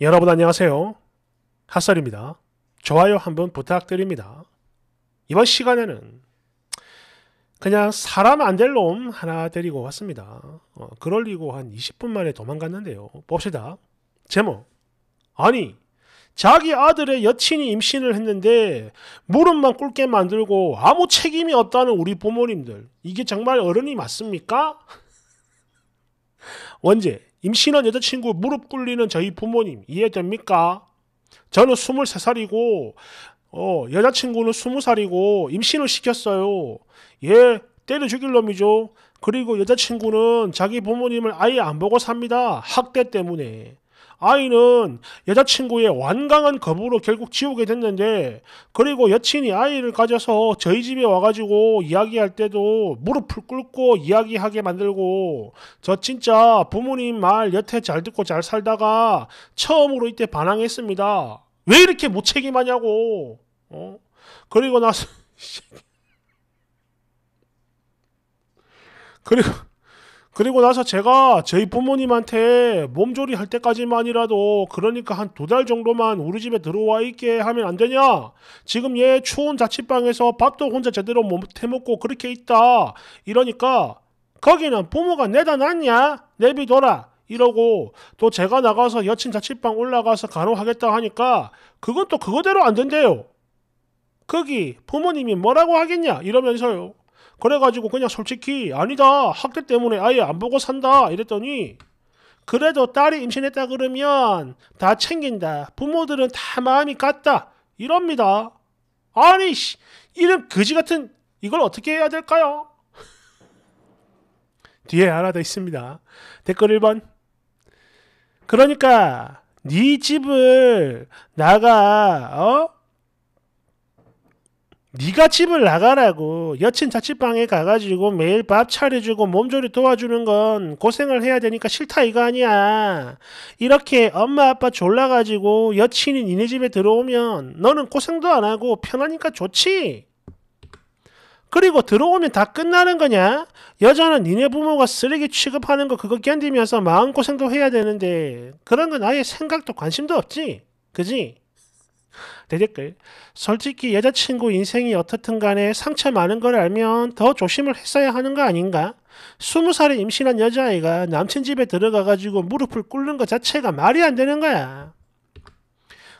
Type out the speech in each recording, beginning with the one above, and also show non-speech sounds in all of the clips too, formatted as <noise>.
여러분 안녕하세요. 핫설입니다. 좋아요 한번 부탁드립니다. 이번 시간에는 그냥 사람 안될놈 하나 데리고 왔습니다. 어, 그럴리고 한 20분 만에 도망갔는데요. 봅시다. 제목 아니 자기 아들의 여친이 임신을 했는데 무릎만 꿇게 만들고 아무 책임이 없다는 우리 부모님들 이게 정말 어른이 맞습니까? <laughs> 원제 임신한 여자친구 무릎 꿇리는 저희 부모님 이해됩니까? 저는 23살이고 어, 여자친구는 20살이고 임신을 시켰어요. 예, 때려 죽일 놈이죠. 그리고 여자친구는 자기 부모님을 아예 안 보고 삽니다. 학대 때문에. 아이는 여자친구의 완강한 거부로 결국 지우게 됐는데 그리고 여친이 아이를 가져서 저희 집에 와가지고 이야기할 때도 무릎을 꿇고 이야기하게 만들고 저 진짜 부모님 말 여태 잘 듣고 잘 살다가 처음으로 이때 반항했습니다. 왜 이렇게 무책임하냐고. 어? 그리고 나서 <laughs> 그리고 그리고 나서 제가 저희 부모님한테 몸조리 할 때까지만이라도 그러니까 한 두 달 정도만 우리 집에 들어와 있게 하면 안 되냐? 지금 얘 추운 자취방에서 밥도 혼자 제대로 못 해먹고 그렇게 있다. 이러니까 거기는 부모가 내다 놨냐? 내비둬라. 이러고 또 제가 나가서 여친 자취방 올라가서 간호하겠다 하니까 그건 또 그거대로 안 된대요. 거기 부모님이 뭐라고 하겠냐? 이러면서요. 그래가지고 그냥 솔직히 아니다 학교 때문에 아예 안 보고 산다 이랬더니 그래도 딸이 임신했다 그러면 다 챙긴다 부모들은 다 마음이 같다 이럽니다 아니 씨 이런 거지 같은 이걸 어떻게 해야 될까요? <laughs> 뒤에 하나 더 있습니다 댓글 1번 그러니까 네 집을 나가 어? 네가 집을 나가라고 여친 자취방에 가가지고 매일 밥 차려주고 몸조리 도와주는 건 고생을 해야 되니까 싫다 이거 아니야. 이렇게 엄마 아빠 졸라가지고 여친이 니네 집에 들어오면 너는 고생도 안 하고 편하니까 좋지. 그리고 들어오면 다 끝나는 거냐? 여자는 니네 부모가 쓰레기 취급하는 거 그거 견디면서 마음고생도 해야 되는데 그런 건 아예 생각도 관심도 없지. 그지? 대댓글. 솔직히 여자친구 인생이 어떻든 간에 상처 많은 걸 알면 더 조심을 했어야 하는 거 아닌가? 스무 살에 임신한 여자아이가 남친 집에 들어가가지고 무릎을 꿇는 것 자체가 말이 안 되는 거야.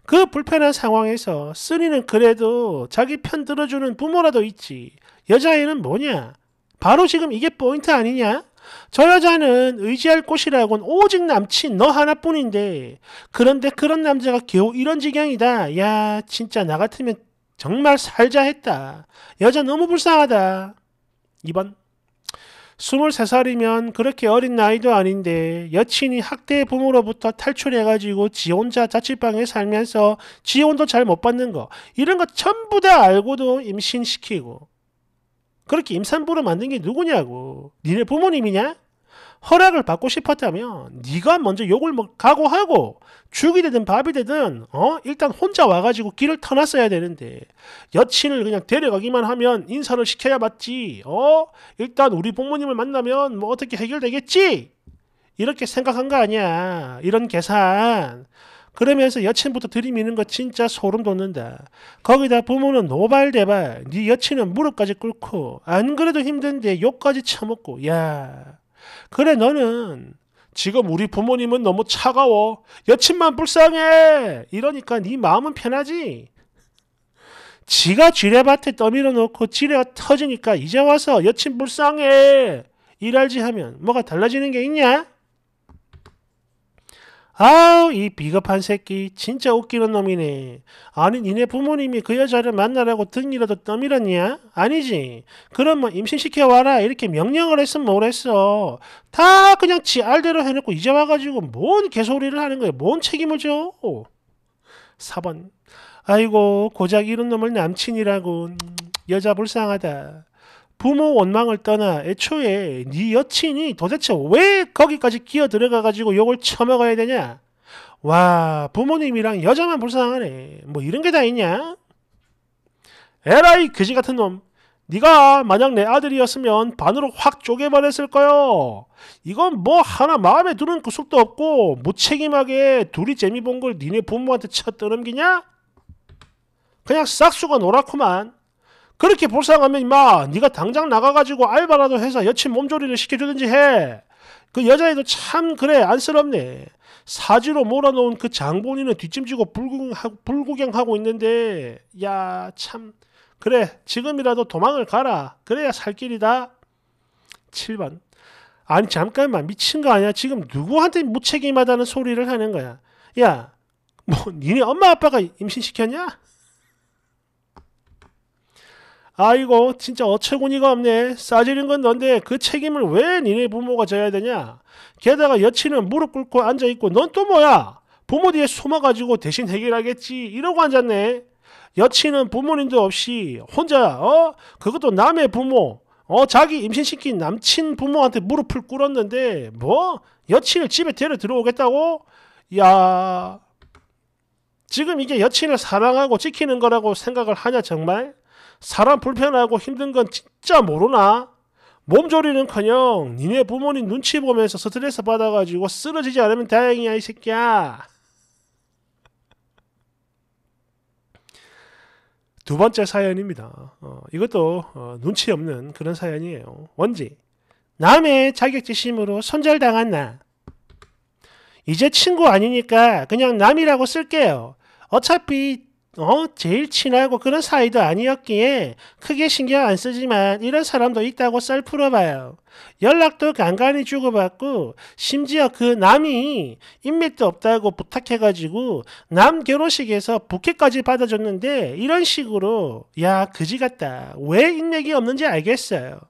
그 불편한 상황에서 쓰니는 그래도 자기 편 들어주는 부모라도 있지. 여자아이는 뭐냐? 바로 지금 이게 포인트 아니냐? 저 여자는 의지할 곳이라곤 오직 남친 너 하나뿐인데 그런데 그런 남자가 겨우 이런 지경이다. 야 진짜 나 같으면 정말 살자 했다. 여자 너무 불쌍하다. 2번 23살이면 그렇게 어린 나이도 아닌데 여친이 학대 부모로부터 탈출해가지고 지 혼자 자취방에 살면서 지원도 잘 못 받는 거 이런 거 전부 다 알고도 임신시키고 그렇게 임산부를 만든 게 누구냐고. 니네 부모님이냐? 허락을 받고 싶었다면 네가 먼저 욕을 각오하고 죽이 되든 밥이 되든 어 일단 혼자 와가지고 길을 터놨어야 되는데 여친을 그냥 데려가기만 하면 인사를 시켜야 맞지 어 일단 우리 부모님을 만나면 뭐 어떻게 해결되겠지 이렇게 생각한 거 아니야 이런 계산 그러면서 여친부터 들이미는 거 진짜 소름 돋는다. 거기다 부모는 노발대발 네 여친은 무릎까지 꿇고 안 그래도 힘든데 욕까지 처먹고 야 그래 너는 지금 우리 부모님은 너무 차가워 여친만 불쌍해 이러니까 네 마음은 편하지 지가 지뢰밭에 떠밀어 놓고 지뢰가 터지니까 이제 와서 여친 불쌍해 이할지 하면 뭐가 달라지는 게 있냐? 아우 이 비겁한 새끼 진짜 웃기는 놈이네. 아니 니네 부모님이 그 여자를 만나라고 등이라도 떠밀었냐? 아니지. 그러면 뭐 임신시켜 와라 이렇게 명령을 했으면 뭐랬어. 다 그냥 지 알대로 해놓고 이제 와가지고 뭔 개소리를 하는 거야. 뭔 책임을 져? 4번 아이고 고작 이런 놈을 남친이라고 여자 불쌍하다. 부모 원망을 떠나 애초에 네 여친이 도대체 왜 거기까지 끼어 들어가가지고 욕을 처먹어야 되냐? 와 부모님이랑 여자만 불쌍하네. 뭐 이런 게 다 있냐? 에라이 그지 같은 놈. 네가 만약 내 아들이었으면 반으로 확 쪼개버렸을 거요. 이건 뭐 하나 마음에 드는 구석도 없고 무책임하게 둘이 재미 본걸 니네 부모한테 쳐 떠넘기냐? 그냥 싹수가 노랗구만. 그렇게 불쌍하면 임마 네가 당장 나가가지고 알바라도 해서 여친 몸조리를 시켜주든지 해. 그 여자애도 참 그래 안쓰럽네. 사지로 몰아놓은 그 장본인은 뒷짐지고 불구경하고, 불구경하고 있는데 야 참 그래 지금이라도 도망을 가라. 그래야 살 길이다. 7번 아니 잠깐만 미친 거 아니야 지금 누구한테 무책임하다는 소리를 하는 거야. 야 뭐 니네 엄마 아빠가 임신시켰냐? 아이고 진짜 어처구니가 없네. 싸지는 건 넌데 그 책임을 왜 니네 부모가 져야 되냐. 게다가 여친은 무릎 꿇고 앉아있고 넌 또 뭐야. 부모 뒤에 숨어가지고 대신 해결하겠지 이러고 앉았네. 여친은 부모님도 없이 혼자 어 그것도 남의 부모 어 자기 임신시킨 남친 부모한테 무릎을 꿇었는데 뭐 여친을 집에 데려 들어오겠다고 야 지금 이게 여친을 사랑하고 지키는 거라고 생각을 하냐 정말 사람 불편하고 힘든 건 진짜 모르나? 몸조리는커녕 니네 부모님 눈치 보면서 스트레스 받아가지고 쓰러지지 않으면 다행이야 이 새끼야. <laughs> 두 번째 사연입니다. 어, 이것도 어, 눈치 없는 그런 사연이에요. 원지 남의 자격지심으로 손절당한 나. 이제 친구 아니니까 그냥 남이라고 쓸게요. 어차피 어, 제일 친하고 그런 사이도 아니었기에 크게 신경 안 쓰지만 이런 사람도 있다고 썰 풀어봐요. 연락도 간간히 주고받고 심지어 그 남이 인맥도 없다고 부탁해가지고 남 결혼식에서 부케까지 받아줬는데 이런 식으로 야 그지 같다. 왜 인맥이 없는지 알겠어요.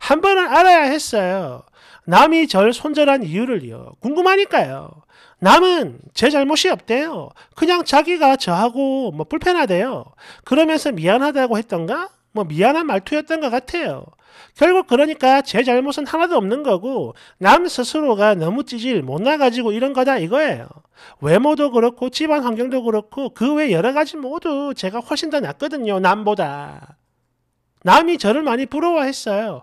한 번은 알아야 했어요. 남이 절 손절한 이유를요. 궁금하니까요. 남은 제 잘못이 없대요. 그냥 자기가 저하고 뭐 불편하대요. 그러면서 미안하다고 했던가? 뭐 미안한 말투였던 것 같아요. 결국 그러니까 제 잘못은 하나도 없는 거고 남 스스로가 너무 찌질 못 나가지고 이런 거다 이거예요. 외모도 그렇고 집안 환경도 그렇고 그 외 여러 가지 모두 제가 훨씬 더 낫거든요. 남보다. 남이 저를 많이 부러워했어요.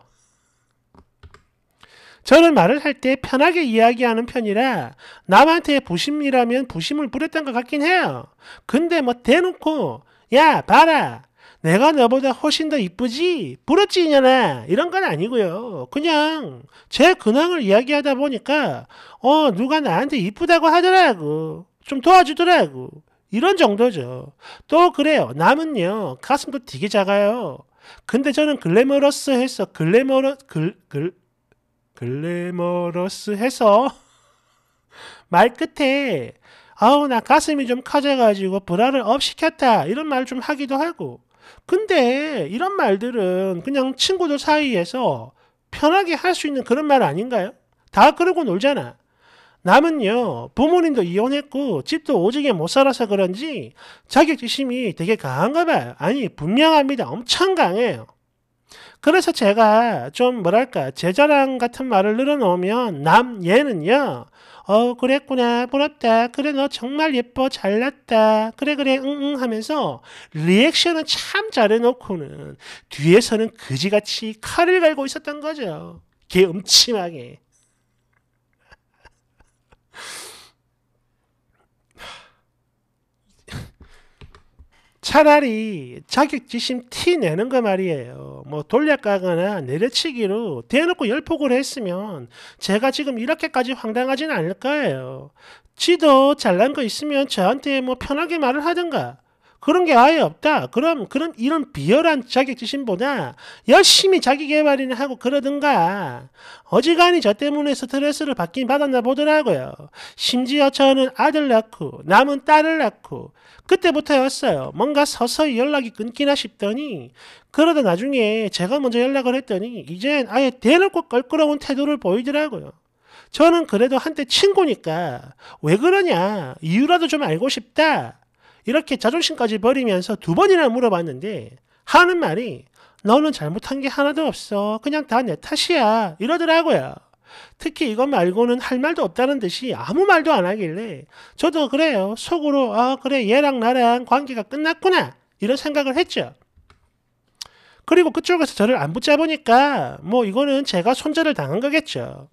저는 말을 할 때 편하게 이야기하는 편이라 남한테 부심이라면 부심을 부렸던 것 같긴 해요. 근데 뭐 대놓고 야 봐라 내가 너보다 훨씬 더 이쁘지? 부럽지 이년아 이런 건 아니고요. 그냥 제 근황을 이야기하다 보니까 어 누가 나한테 이쁘다고 하더라고 좀 도와주더라고 이런 정도죠. 또 그래요. 남은요 가슴도 되게 작아요. 근데 저는 글래머러스해서 글래머러 글, 글 글래머러스해서 <laughs> 말 끝에 아우 나 가슴이 좀 커져가지고 브라를 업 시켰다 이런 말 좀 하기도 하고 근데 이런 말들은 그냥 친구들 사이에서 편하게 할 수 있는 그런 말 아닌가요? 다 그러고 놀잖아. 남은요 부모님도 이혼했고 집도 오지게 못 살아서 그런지 자격지심이 되게 강한가 봐요. 아니 분명합니다. 엄청 강해요. 그래서 제가 좀 뭐랄까 제자랑 같은 말을 늘어놓으면 남 얘는요. 어 그랬구나 부럽다 그래 너 정말 예뻐 잘났다 그래 그래 응응 하면서 리액션은 참 잘해놓고는 뒤에서는 그지같이 칼을 갈고 있었던 거죠. 개 음침하게. 차라리 자격지심 티 내는 거 말이에요. 뭐 돌려가거나 내려치기로 대놓고 열폭을 했으면 제가 지금 이렇게까지 황당하진 않을 거예요. 지도 잘난 거 있으면 저한테 뭐 편하게 말을 하든가 그런 게 아예 없다. 그럼 그럼 이런 비열한 자격지심보다 열심히 자기 개발이나 하고 그러든가 어지간히 저 때문에 스트레스를 받긴 받았나 보더라고요. 심지어 저는 아들 낳고 남은 딸을 낳고 그때부터였어요. 뭔가 서서히 연락이 끊기나 싶더니 그러다 나중에 제가 먼저 연락을 했더니 이젠 아예 대놓고 껄끄러운 태도를 보이더라고요. 저는 그래도 한때 친구니까 왜 그러냐 이유라도 좀 알고 싶다 이렇게 자존심까지 버리면서 두 번이나 물어봤는데 하는 말이 너는 잘못한 게 하나도 없어. 그냥 다 내 탓이야. 이러더라고요. 특히 이것 말고는 할 말도 없다는 듯이 아무 말도 안 하길래 저도 그래요. 속으로 아 그래 얘랑 나랑 관계가 끝났구나 이런 생각을 했죠. 그리고 그쪽에서 저를 안 붙잡으니까 뭐 이거는 제가 손절을 당한 거겠죠.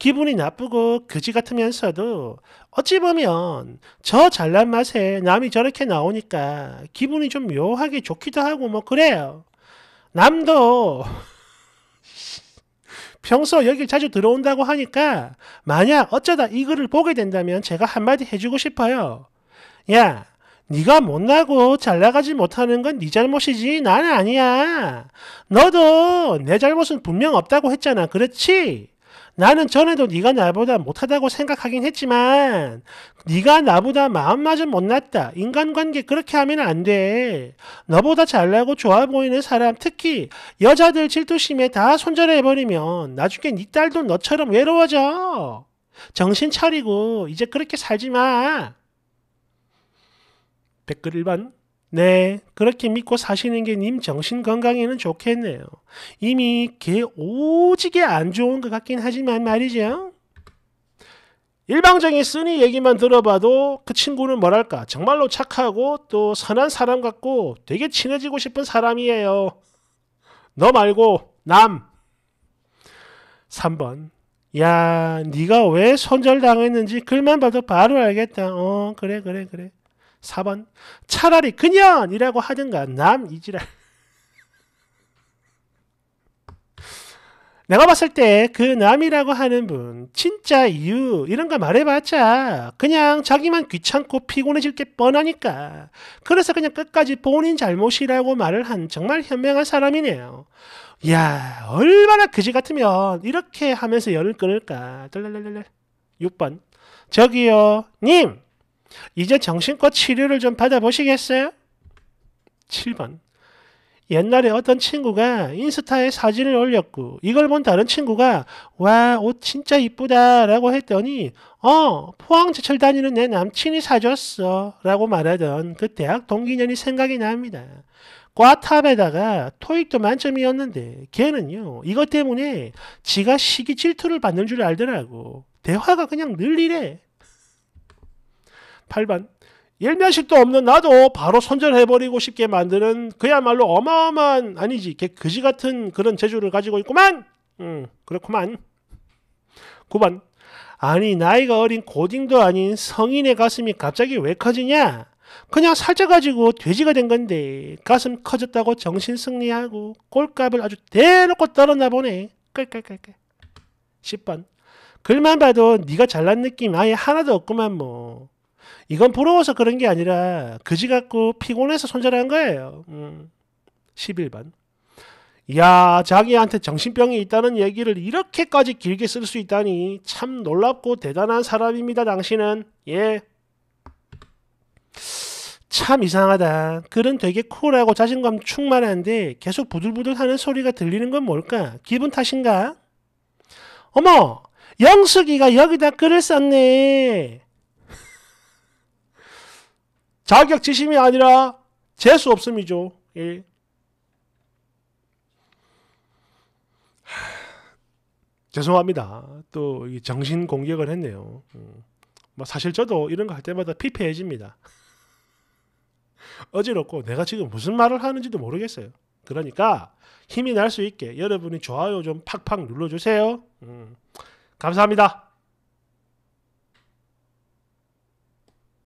기분이 나쁘고 그지 같으면서도 어찌 보면 저 잘난 맛에 남이 저렇게 나오니까 기분이 좀 묘하게 좋기도 하고 뭐 그래요. 남도 <laughs> 평소 여길 자주 들어온다고 하니까 만약 어쩌다 이 글을 보게 된다면 제가 한마디 해주고 싶어요. 야, 네가 못나고 잘나가지 못하는 건 네 잘못이지 난 아니야. 너도 내 잘못은 분명 없다고 했잖아. 그렇지? 나는 전에도 네가 나보다 못하다고 생각하긴 했지만 네가 나보다 마음마저 못났다. 인간관계 그렇게 하면 안 돼. 너보다 잘나고 좋아 보이는 사람 특히 여자들 질투심에 다 손절해버리면 나중에 네 딸도 너처럼 외로워져. 정신 차리고 이제 그렇게 살지 마. 댓글 1번 네, 그렇게 믿고 사시는 게 님 정신 건강에는 좋겠네요. 이미 개 오지게 안 좋은 것 같긴 하지만 말이죠. 일방적인 쓰니 얘기만 들어봐도 그 친구는 뭐랄까 정말로 착하고 또 선한 사람 같고 되게 친해지고 싶은 사람이에요. 너 말고 남. 3번 야, 네가 왜 손절당했는지 글만 봐도 바로 알겠다. 어, 그래, 그래, 그래. 4번 차라리 그냥이라고 하든가 남이지랄 내가 봤을 때 그 남이라고 하는 분 진짜 이유 이런 거 말해봤자 그냥 자기만 귀찮고 피곤해질 게 뻔하니까 그래서 그냥 끝까지 본인 잘못이라고 말을 한 정말 현명한 사람이네요. 야 얼마나 그지 같으면 이렇게 하면서 열을 끊을까. 6번 저기요 님 이제 정신과 치료를 좀 받아보시겠어요? 7번. 옛날에 어떤 친구가 인스타에 사진을 올렸고 이걸 본 다른 친구가 와 옷 진짜 이쁘다 라고 했더니 어 포항제철 다니는 내 남친이 사줬어 라고 말하던 그 대학 동기년이 생각이 납니다. 과탑에다가 토익도 만점이었는데 걔는요 이것 때문에 지가 시기 질투를 받는 줄 알더라고 대화가 그냥 늘 이래 8반 열면식도 없는 나도 바로 손절해버리고 싶게 만드는 그야말로 어마어마한 아니지 개 그지 같은 그런 재주를 가지고 있구만 음 그렇구만 9번 아니 나이가 어린 고딩도 아닌 성인의 가슴이 갑자기 왜 커지냐 그냥 살쪄가지고 돼지가 된 건데 가슴 커졌다고 정신 승리하고 꼴값을 아주 대놓고 떨었나 보네 깔깔깔깔 10번 글만 봐도 네가 잘난 느낌 아예 하나도 없구만 뭐 이건 부러워서 그런 게 아니라 그지 같고 피곤해서 손절한 거예요. 음. 11번. 야, 자기한테 정신병이 있다는 얘기를 이렇게까지 길게 쓸 수 있다니 참 놀랍고 대단한 사람입니다. 당신은 예. 참 이상하다. 글은 되게 쿨하고 자신감 충만한데 계속 부들부들 하는 소리가 들리는 건 뭘까? 기분 탓인가? 어머! 영숙이가 여기다 글을 썼네. 자격지심이 아니라 재수 없음이죠. 예. 죄송합니다. 또 정신 공격을 했네요. 음. 뭐 사실 저도 이런 거 할 때마다 피폐해집니다. <laughs> 어지럽고 내가 지금 무슨 말을 하는지도 모르겠어요. 그러니까 힘이 날 수 있게 여러분이 좋아요 좀 팍팍 눌러주세요. 음. 감사합니다.